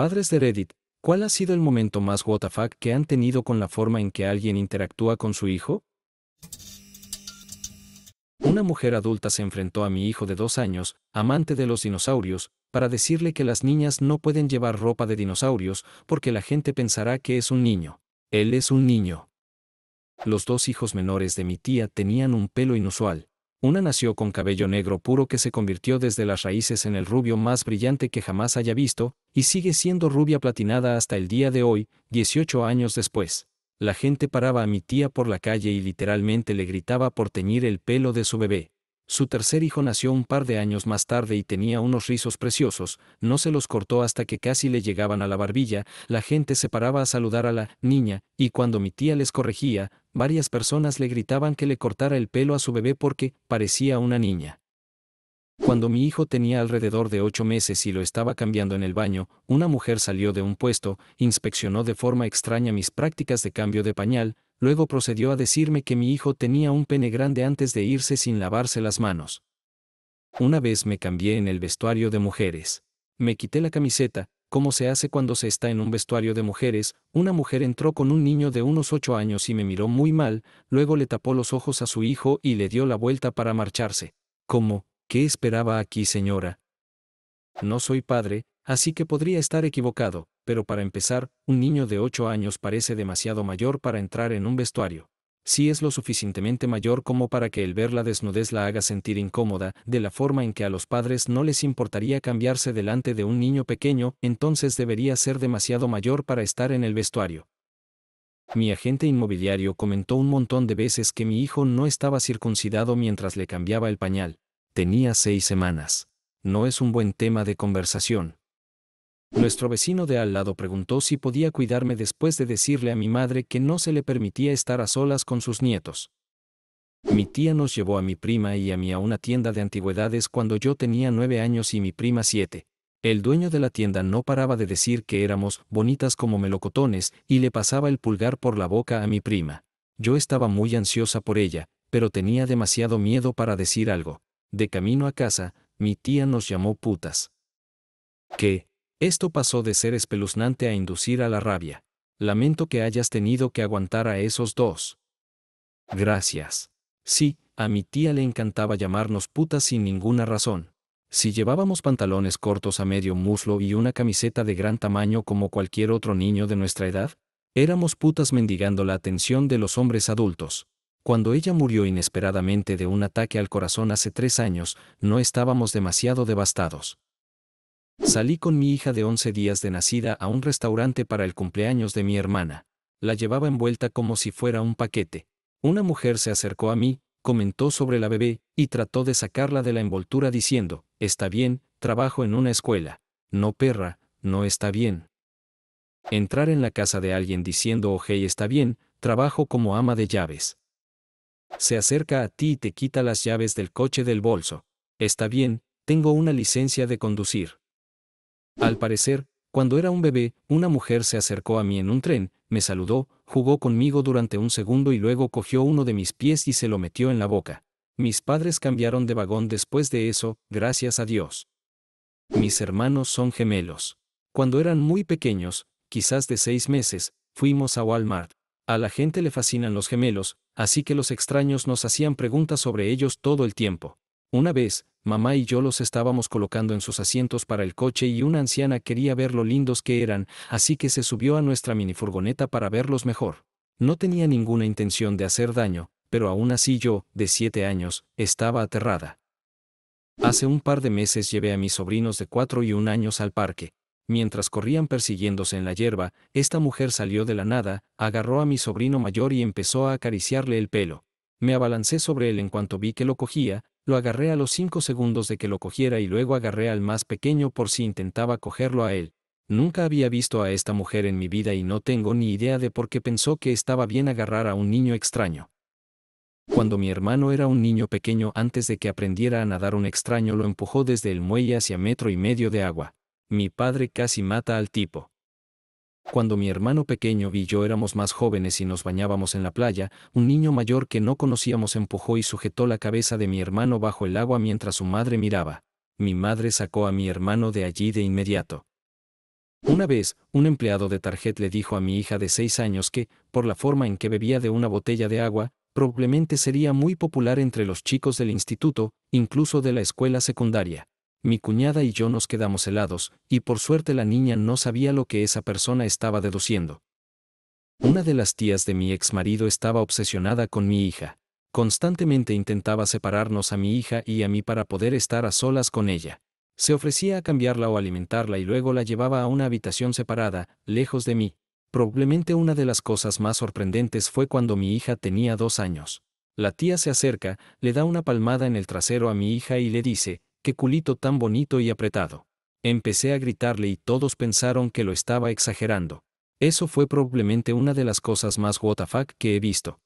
Padres de Reddit, ¿cuál ha sido el momento más WTF que han tenido con la forma en que alguien interactúa con su hijo? Una mujer adulta se enfrentó a mi hijo de dos años, amante de los dinosaurios, para decirle que las niñas no pueden llevar ropa de dinosaurios porque la gente pensará que es un niño. Él es un niño. Los dos hijos menores de mi tía tenían un pelo inusual, una nació con cabello negro puro que se convirtió desde las raíces en el rubio más brillante que jamás haya visto, y sigue siendo rubia platinada hasta el día de hoy, 18 años después. La gente paraba a mi tía por la calle y literalmente le gritaba por teñir el pelo de su bebé. Su tercer hijo nació un par de años más tarde y tenía unos rizos preciosos, no se los cortó hasta que casi le llegaban a la barbilla, la gente se paraba a saludar a la niña, y cuando mi tía les corregía, varias personas le gritaban que le cortara el pelo a su bebé porque parecía una niña. Cuando mi hijo tenía alrededor de ocho meses y lo estaba cambiando en el baño, una mujer salió de un puesto, inspeccionó de forma extraña mis prácticas de cambio de pañal, luego procedió a decirme que mi hijo tenía un pene grande antes de irse sin lavarse las manos. Una vez me cambié en el vestuario de mujeres. Me quité la camiseta, como se hace cuando se está en un vestuario de mujeres, una mujer entró con un niño de unos ocho años y me miró muy mal, luego le tapó los ojos a su hijo y le dio la vuelta para marcharse. ¿Cómo? ¿Qué esperaba aquí, señora? No soy padre, así que podría estar equivocado, pero para empezar, un niño de 8 años parece demasiado mayor para entrar en un vestuario. Si es lo suficientemente mayor como para que el ver la desnudez la haga sentir incómoda, de la forma en que a los padres no les importaría cambiarse delante de un niño pequeño, entonces debería ser demasiado mayor para estar en el vestuario. Mi agente inmobiliario comentó un montón de veces que mi hijo no estaba circuncidado mientras le cambiaba el pañal. Tenía seis semanas. No es un buen tema de conversación. Nuestro vecino de al lado preguntó si podía cuidarme después de decirle a mi madre que no se le permitía estar a solas con sus nietos. Mi tía nos llevó a mi prima y a mí a una tienda de antigüedades cuando yo tenía nueve años y mi prima siete. El dueño de la tienda no paraba de decir que éramos bonitas como melocotones y le pasaba el pulgar por la boca a mi prima. Yo estaba muy ansiosa por ella, pero tenía demasiado miedo para decir algo. De camino a casa, mi tía nos llamó putas. ¿Qué? Esto pasó de ser espeluznante a inducir a la rabia. Lamento que hayas tenido que aguantar a esos dos. Gracias. Sí, a mi tía le encantaba llamarnos putas sin ninguna razón. Si llevábamos pantalones cortos a medio muslo y una camiseta de gran tamaño como cualquier otro niño de nuestra edad, éramos putas mendigando la atención de los hombres adultos. Cuando ella murió inesperadamente de un ataque al corazón hace tres años, no estábamos demasiado devastados. Salí con mi hija de 11 días de nacida a un restaurante para el cumpleaños de mi hermana. La llevaba envuelta como si fuera un paquete. Una mujer se acercó a mí, comentó sobre la bebé, y trató de sacarla de la envoltura diciendo, está bien, trabajo en una escuela. No perra, no está bien. Entrar en la casa de alguien diciendo, oh está bien, trabajo como ama de llaves. Se acerca a ti y te quita las llaves del coche del bolso. Está bien, tengo una licencia de conducir. Al parecer, cuando era un bebé, una mujer se acercó a mí en un tren, me saludó, jugó conmigo durante un segundo y luego cogió uno de mis pies y se lo metió en la boca. Mis padres cambiaron de vagón después de eso, gracias a Dios. Mis hermanos son gemelos. Cuando eran muy pequeños, quizás de seis meses, fuimos a Walmart. A la gente le fascinan los gemelos, así que los extraños nos hacían preguntas sobre ellos todo el tiempo. Una vez, mamá y yo los estábamos colocando en sus asientos para el coche y una anciana quería ver lo lindos que eran, así que se subió a nuestra minifurgoneta para verlos mejor. No tenía ninguna intención de hacer daño, pero aún así yo, de siete años, estaba aterrada. Hace un par de meses llevé a mis sobrinos de cuatro y un años al parque. Mientras corrían persiguiéndose en la hierba, esta mujer salió de la nada, agarró a mi sobrino mayor y empezó a acariciarle el pelo. Me abalancé sobre él en cuanto vi que lo cogía, lo agarré a los cinco segundos de que lo cogiera y luego agarré al más pequeño por si intentaba cogerlo a él. Nunca había visto a esta mujer en mi vida y no tengo ni idea de por qué pensó que estaba bien agarrar a un niño extraño. Cuando mi hermano era un niño pequeño antes de que aprendiera a nadar un extraño lo empujó desde el muelle hacia metro y medio de agua. Mi padre casi mata al tipo. Cuando mi hermano pequeño y yo éramos más jóvenes y nos bañábamos en la playa, un niño mayor que no conocíamos empujó y sujetó la cabeza de mi hermano bajo el agua mientras su madre miraba. Mi madre sacó a mi hermano de allí de inmediato. Una vez, un empleado de Target le dijo a mi hija de seis años que, por la forma en que bebía de una botella de agua, probablemente sería muy popular entre los chicos del instituto, incluso de la escuela secundaria. Mi cuñada y yo nos quedamos helados, y por suerte la niña no sabía lo que esa persona estaba deduciendo. Una de las tías de mi ex marido estaba obsesionada con mi hija. Constantemente intentaba separarnos a mi hija y a mí para poder estar a solas con ella. Se ofrecía a cambiarla o alimentarla y luego la llevaba a una habitación separada, lejos de mí. Probablemente una de las cosas más sorprendentes fue cuando mi hija tenía dos años. La tía se acerca, le da una palmada en el trasero a mi hija y le dice, qué culito tan bonito y apretado. Empecé a gritarle y todos pensaron que lo estaba exagerando. Eso fue probablemente una de las cosas más WTF que he visto.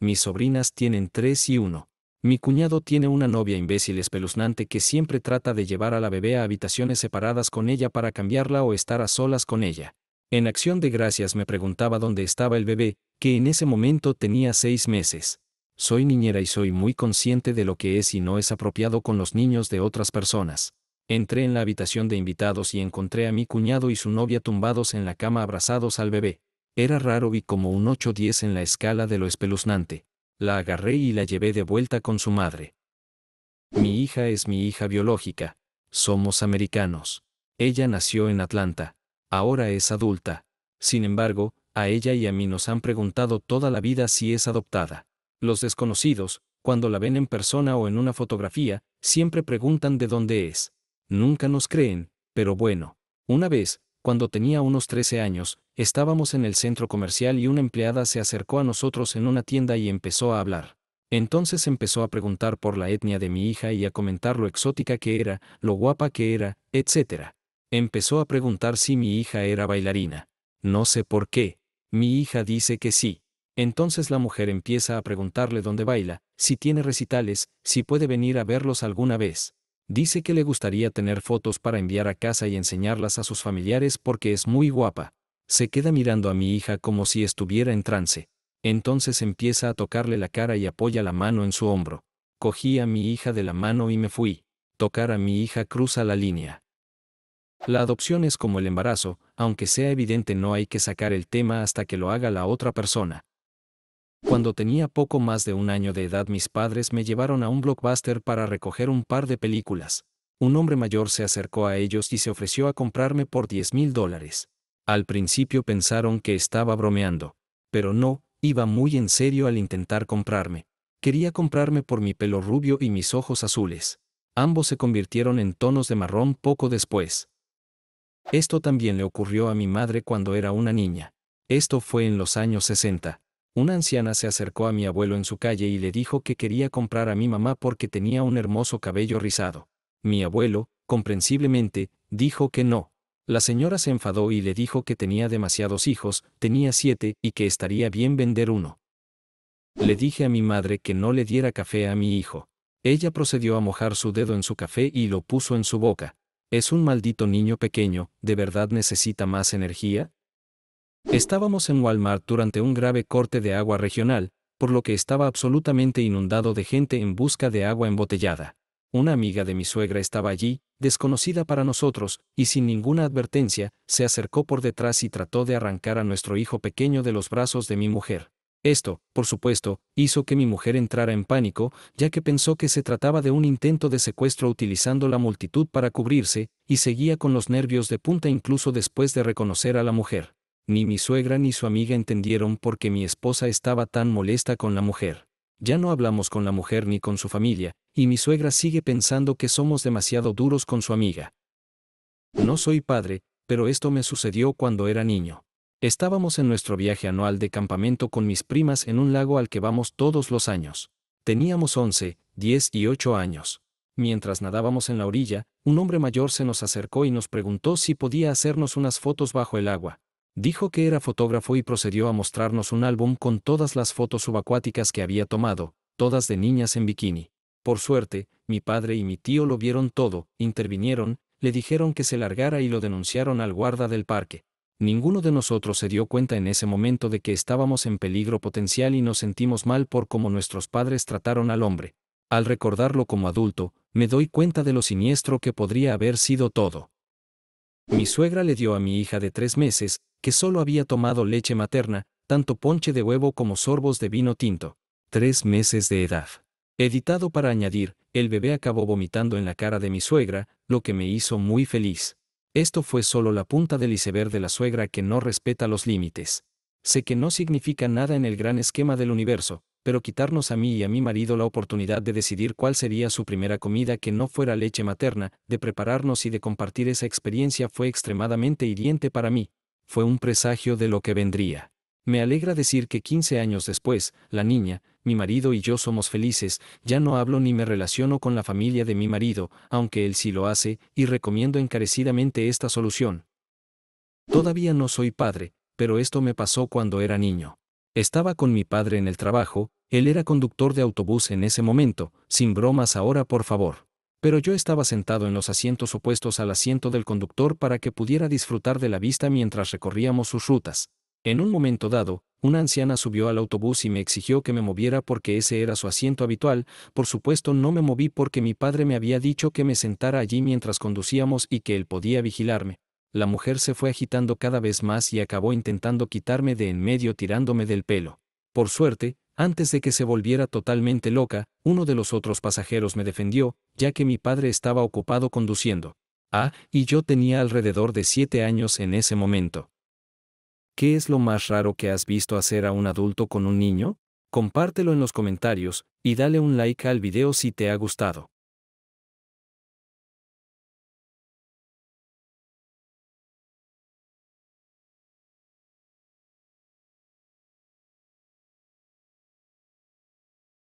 Mis sobrinas tienen tres y uno. Mi cuñado tiene una novia imbécil espeluznante que siempre trata de llevar a la bebé a habitaciones separadas con ella para cambiarla o estar a solas con ella. En acción de gracias me preguntaba dónde estaba el bebé, que en ese momento tenía seis meses. Soy niñera y soy muy consciente de lo que es y no es apropiado con los niños de otras personas. Entré en la habitación de invitados y encontré a mi cuñado y su novia tumbados en la cama abrazados al bebé. Era raro vi como un 8-10 en la escala de lo espeluznante. La agarré y la llevé de vuelta con su madre. Mi hija es mi hija biológica. Somos americanos. Ella nació en Atlanta. Ahora es adulta. Sin embargo, a ella y a mí nos han preguntado toda la vida si es adoptada. Los desconocidos, cuando la ven en persona o en una fotografía, siempre preguntan de dónde es. Nunca nos creen, pero bueno. Una vez, cuando tenía unos 13 años, estábamos en el centro comercial y una empleada se acercó a nosotros en una tienda y empezó a hablar. Entonces empezó a preguntar por la etnia de mi hija y a comentar lo exótica que era, lo guapa que era, etc. Empezó a preguntar si mi hija era bailarina. No sé por qué. Mi hija dice que sí. Entonces la mujer empieza a preguntarle dónde baila, si tiene recitales, si puede venir a verlos alguna vez. Dice que le gustaría tener fotos para enviar a casa y enseñarlas a sus familiares porque es muy guapa. Se queda mirando a mi hija como si estuviera en trance. Entonces empieza a tocarle la cara y apoya la mano en su hombro. Cogí a mi hija de la mano y me fui. Tocar a mi hija cruza la línea. La adopción es como el embarazo, aunque sea evidente no hay que sacar el tema hasta que lo haga la otra persona. Cuando tenía poco más de un año de edad mis padres me llevaron a un blockbuster para recoger un par de películas. Un hombre mayor se acercó a ellos y se ofreció a comprarme por 10 mil dólares. Al principio pensaron que estaba bromeando, pero no, iba muy en serio al intentar comprarme. Quería comprarme por mi pelo rubio y mis ojos azules. Ambos se convirtieron en tonos de marrón poco después. Esto también le ocurrió a mi madre cuando era una niña. Esto fue en los años 60 una anciana se acercó a mi abuelo en su calle y le dijo que quería comprar a mi mamá porque tenía un hermoso cabello rizado. Mi abuelo, comprensiblemente, dijo que no. La señora se enfadó y le dijo que tenía demasiados hijos, tenía siete, y que estaría bien vender uno. Le dije a mi madre que no le diera café a mi hijo. Ella procedió a mojar su dedo en su café y lo puso en su boca. Es un maldito niño pequeño, ¿de verdad necesita más energía? Estábamos en Walmart durante un grave corte de agua regional, por lo que estaba absolutamente inundado de gente en busca de agua embotellada. Una amiga de mi suegra estaba allí, desconocida para nosotros, y sin ninguna advertencia, se acercó por detrás y trató de arrancar a nuestro hijo pequeño de los brazos de mi mujer. Esto, por supuesto, hizo que mi mujer entrara en pánico, ya que pensó que se trataba de un intento de secuestro utilizando la multitud para cubrirse, y seguía con los nervios de punta incluso después de reconocer a la mujer. Ni mi suegra ni su amiga entendieron por qué mi esposa estaba tan molesta con la mujer. Ya no hablamos con la mujer ni con su familia, y mi suegra sigue pensando que somos demasiado duros con su amiga. No soy padre, pero esto me sucedió cuando era niño. Estábamos en nuestro viaje anual de campamento con mis primas en un lago al que vamos todos los años. Teníamos 11, 10 y 8 años. Mientras nadábamos en la orilla, un hombre mayor se nos acercó y nos preguntó si podía hacernos unas fotos bajo el agua. Dijo que era fotógrafo y procedió a mostrarnos un álbum con todas las fotos subacuáticas que había tomado, todas de niñas en bikini. Por suerte, mi padre y mi tío lo vieron todo, intervinieron, le dijeron que se largara y lo denunciaron al guarda del parque. Ninguno de nosotros se dio cuenta en ese momento de que estábamos en peligro potencial y nos sentimos mal por cómo nuestros padres trataron al hombre. Al recordarlo como adulto, me doy cuenta de lo siniestro que podría haber sido todo. Mi suegra le dio a mi hija de tres meses, que solo había tomado leche materna, tanto ponche de huevo como sorbos de vino tinto. Tres meses de edad. Editado para añadir, el bebé acabó vomitando en la cara de mi suegra, lo que me hizo muy feliz. Esto fue solo la punta del iceberg de la suegra que no respeta los límites. Sé que no significa nada en el gran esquema del universo, pero quitarnos a mí y a mi marido la oportunidad de decidir cuál sería su primera comida que no fuera leche materna, de prepararnos y de compartir esa experiencia fue extremadamente hiriente para mí, fue un presagio de lo que vendría. Me alegra decir que 15 años después, la niña, mi marido y yo somos felices, ya no hablo ni me relaciono con la familia de mi marido, aunque él sí lo hace, y recomiendo encarecidamente esta solución. Todavía no soy padre, pero esto me pasó cuando era niño. Estaba con mi padre en el trabajo, él era conductor de autobús en ese momento, sin bromas ahora por favor pero yo estaba sentado en los asientos opuestos al asiento del conductor para que pudiera disfrutar de la vista mientras recorríamos sus rutas. En un momento dado, una anciana subió al autobús y me exigió que me moviera porque ese era su asiento habitual, por supuesto no me moví porque mi padre me había dicho que me sentara allí mientras conducíamos y que él podía vigilarme. La mujer se fue agitando cada vez más y acabó intentando quitarme de en medio tirándome del pelo. Por suerte, antes de que se volviera totalmente loca, uno de los otros pasajeros me defendió, ya que mi padre estaba ocupado conduciendo. Ah, y yo tenía alrededor de siete años en ese momento. ¿Qué es lo más raro que has visto hacer a un adulto con un niño? Compártelo en los comentarios y dale un like al video si te ha gustado.